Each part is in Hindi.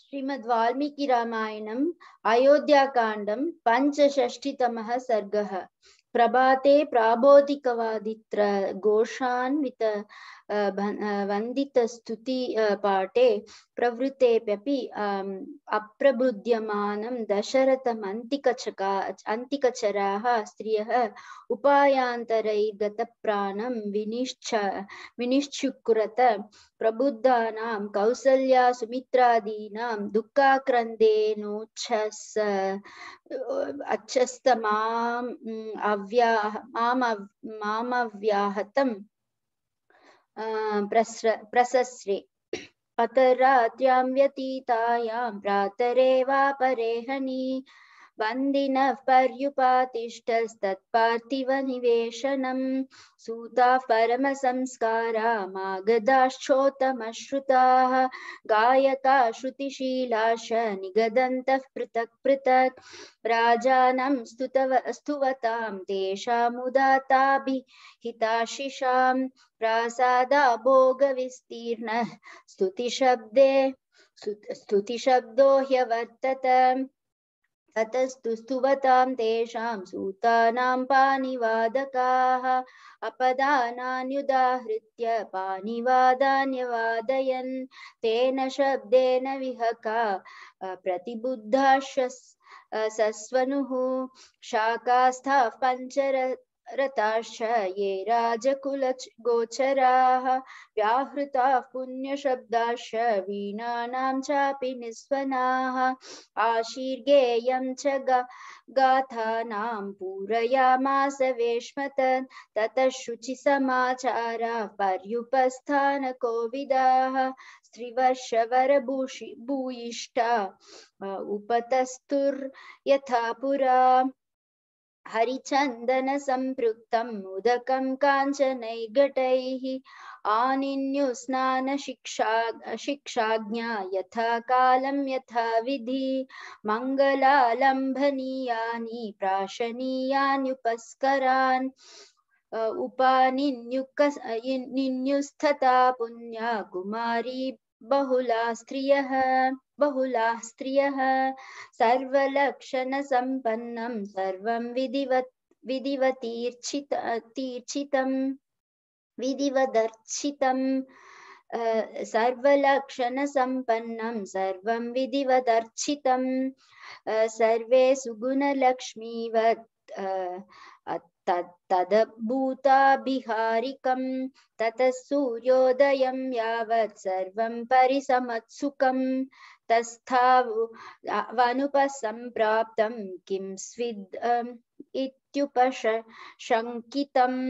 श्रीमद् वाल्मीकि रामायणम् अयोध्याकाण्डं पञ्चषष्टितमः सर्गः प्रभाते प्राबोधिकवादित्र घोषान्वित वन्दितस्तुतिपाठे प्रवृत्तेऽपि अप्रबुध्यमानं दशरथमन्तिकचका अन्तिकचराः स्त्रियः उपायान्तरैर्गतप्राणं विनिश्च विनिश्चुकुरत प्रबुद्धानां कौसल्या सुमित्रादीनां दुःखाक्रन्देनोच्छस् अच्छस्तमाम् अव्या मामव्याहतम् प्रस्र प्रसस्रे अतरात्र्यां व्यतीतायां प्रातरेवापरेहनि वन्दिनः पर्युपातिष्ठस्तत्पार्थिवनिवेशनं सूताः परमसंस्कारा मागदाश्चोतमश्रुताः गायका श्रुतिशीलाश निगदन्तः पृथक् पृथक् राजानं स्तुतव स्तुवतां तेषामुदाताभिहिताशिषां प्रासादा भोगविस्तीर्णः स्तुतिशब्दे स्तुतिशब्दो ह्यवर्तत ततस्तु स्तुवतां तेषां सूतानां पाणिवादकाः अपदानान्युदाहृत्य पाणिवादान्यवादयन् तेन शब्देन विहका प्रतिबुद्धाश्वस् सस्वनुः शाकास्थाः पञ्चर रताश्चाये राजकुलगोचराः व्याहृताः पुण्यशब्दाश्च वीणानां चापि निस्वनाः आशीर्गेयं च गा गाथानां पूरयामास वेश्मतन् ततः शुचिसमाचाराः पर्युपस्थानकोविदाः स्त्रिवर्षवरभूषि भूयिष्ठा उपतस्तुर्यथा पुरा हरिचंदन संपृक्त हरिचन्दनसम्पृक्तम् उदकं काञ्चनैघटैः शिक्षा शिक्षाज्ञा यथा कालम कालं यथाविधि मङ्गलालम्भनीयानि प्राशनीयान्युपस्करान् उपानिन्युक निन्युस्थता पुण्या कुमारी बहुला स्त्रिय बहुला स्त्रियः सर्वलक्षणसम्पन्नं सर्वं विधिवत् विधिवतीर्चित तीर्चितं विधिवदर्चितं सर्वलक्षणसम्पन्नं सर्वं विधिवदर्चितं सर्वे सुगुणलक्ष्मीवत् तदभूता तत ततः सूर्योदयं यावत् किं स्विद् अं, इत्युपशङ्कितम्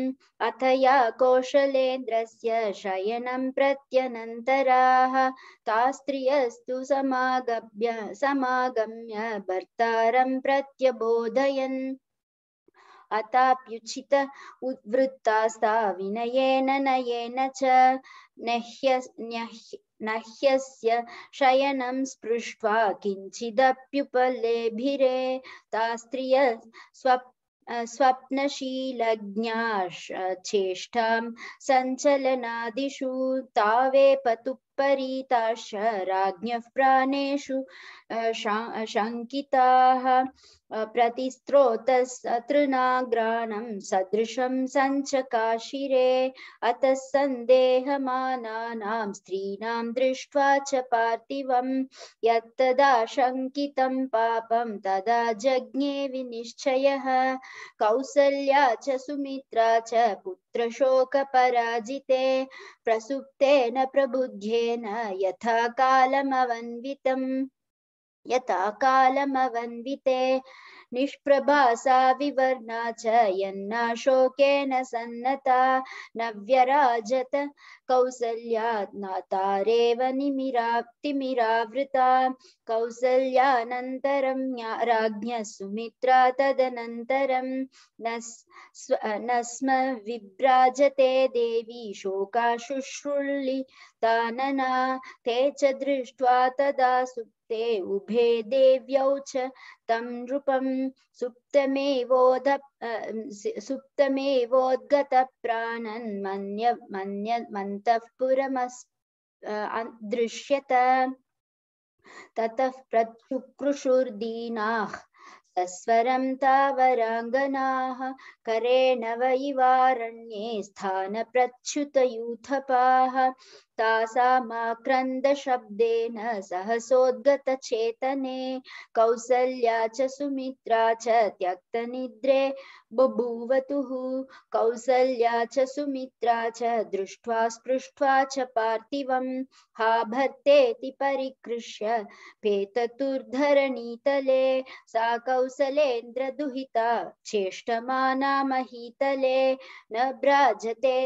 अथ या कौशलेन्द्रस्य शयनं प्रत्यनन्तराः ता स्त्रियस्तु समागम्य समागम्य अताप्युचित उद्वृत्ता विनयेन नयेन च नह्य नह्यस्य शयनं स्पृष्ट्वा किञ्चिदप्युपलेभिरे ता स्त्रिय स्वप् स्वप्नशीलज्ञाश्चेष्टां सञ्चलनादिषु तावेपतुपरीताश्च राज्ञः प्राणेषु शङ्किताः प्रतिस्त्रोतस्तत्र नाग्राणं सदृशं सञ्चकाशिरे अतः सन्देहमानानां स्त्रीणां दृष्ट्वा च पार्थिवं यत्तदा शङ्कितं पापं तदा जज्ञे विनिश्चयः कौसल्या च सुमित्रा च पुत्रशोकपराजिते प्रसुप्तेन प्रबुध्येन यथा कालमवन्वितम् यथा कालमवन्विते निष्प्रभा विवर्णा च यन्ना सन्नता न व्यराजत कौसल्यात्नातारेव निमिराक्तिमिरावृता कौसल्यानन्तरं राज्ञः सुमित्रा तदनन्तरं न स्म विभ्राजते देवी शोका शुश्रुल्लितानना ते च दृष्ट्वा तदा सुप्ते उभे देव्यौ च सुप्तं नृपं सुप्तमेवोध अं, सुप्तमेवोद्गतप्राणन्मन्य मन्य मन्तः पुरमस् दृश्यत ततः प्रत्युक्रुशुर्दीनाः सस्वरं तावराङ्गनाः करेण वैवारण्ये स्थानप्रच्युतयूथपाः शब्देन सहसोद्गत चेतने कौसल्या च सुमित्रा च त्यक्त निद्रे बभूवतुः कौसल्या च सुमित्रा च दृष्ट्वा स्पृष्ट्वा च पार्थिवम् हा भर्तेति परिकृष्य पेततुर्धरणीतले सा कौसलेन्द्रदुहिता चेष्टमाना महीतले न ब्राजते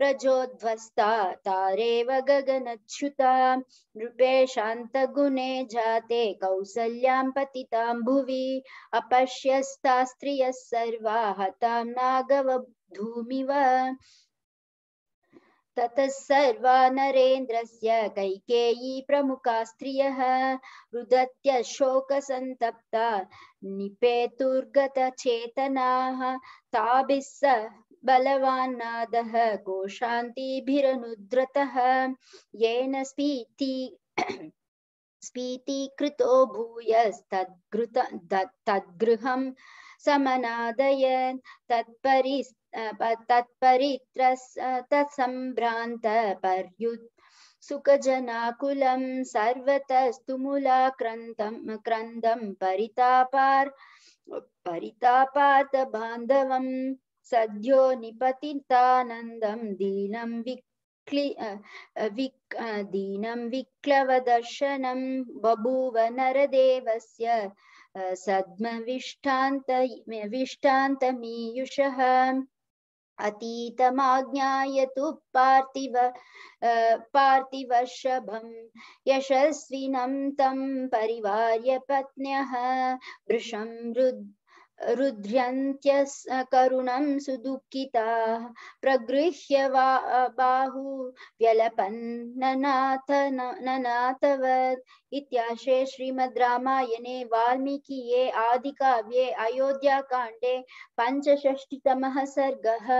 रजोध्वस्ता तारेव गगनच्युता नृपे शान्तगुणे जाते कौसल्यां पतितां भुवि अपश्यस्ता स्त्रियः सर्वा हतां नागव धूमिव ततः सर्वा नरेन्द्रस्य कैकेयी प्रमुखा स्त्रियः रुदत्य शोकसन्तप्ता निपेतुर्गतचेतनाः ताभिः सह बलवान्नादः गोशान्तिभिरनुद्रतः येन स्फीति स्फीतीकृतो भूयस्तद्गृत तद्गृहं समनादयन् तत्परि तत्परित्रस् तत्सम्भ्रान्त पर्युत् सुखजनाकुलं सर्वतस्तुमुलाक्रन्दं क्रन्दं परितापात बान्धवम् सद्यो निपतितानन्दं दीनं विक्लि विक् दीनं विक्लवदर्शनं बभूव नरदेवस्य सद्मविष्टान्त विष्टान्तमीयुषः अतीतमाज्ञाय पार्थिव पार्थिवशभं यशस्विनं तं परिवार्य पत्न्यः वृषं रुद् रुद्र्यन्त्यस् करुणं सुदुःखिताः प्रगृह्य बाहु व्यलपन्ननाथ ननाथवत् इत्याशे श्रीमद् रामायणे वाल्मीकिये आदिकाव्ये अयोध्याकाण्डे पञ्चषष्टितमः सर्गः